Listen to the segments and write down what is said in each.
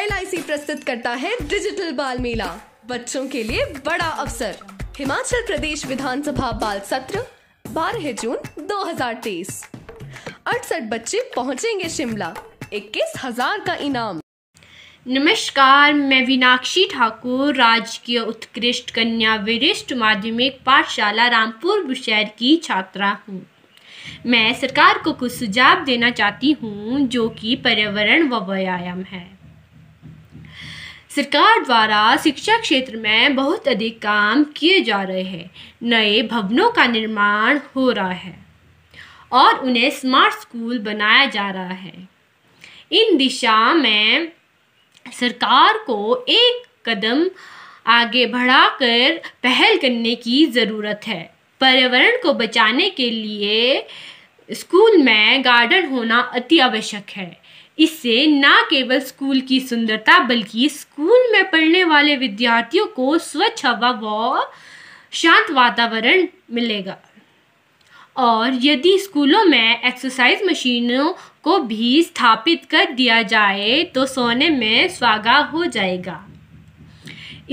L प्रस्तुत करता है डिजिटल बाल मेला बच्चों के लिए बड़ा अवसर हिमाचल प्रदेश विधानसभा बाल सत्र 12 जून 2023 अड़सठ बच्चे पहुंचेंगे शिमला इक्कीस हजार का इनाम नमस्कार मैं विनाक्षी ठाकुर राजकीय उत्कृष्ट कन्या वरिष्ठ माध्यमिक पाठशाला रामपुर बुशहर की छात्रा हूँ मैं सरकार को कुछ सुझाव देना चाहती हूँ जो कि पर्यावरण व व्यायाम है सरकार द्वारा शिक्षा क्षेत्र में बहुत अधिक काम किए जा रहे हैं नए भवनों का निर्माण हो रहा है और उन्हें स्मार्ट स्कूल बनाया जा रहा है इन दिशा में सरकार को एक कदम आगे बढ़ाकर पहल करने की ज़रूरत है पर्यावरण को बचाने के लिए स्कूल में गार्डन होना अति आवश्यक है इससे न केवल स्कूल की सुंदरता बल्कि स्कूल में पढ़ने वाले विद्यार्थियों को स्वच्छ हवा व शांत वातावरण मिलेगा और यदि स्कूलों में एक्सरसाइज मशीनों को भी स्थापित कर दिया जाए तो सोने में स्वागा हो जाएगा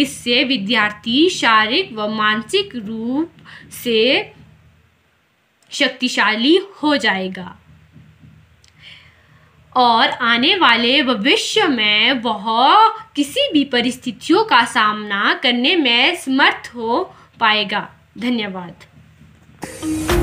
इससे विद्यार्थी शारीरिक व मानसिक रूप से शक्तिशाली हो जाएगा और आने वाले भविष्य में वह किसी भी परिस्थितियों का सामना करने में समर्थ हो पाएगा धन्यवाद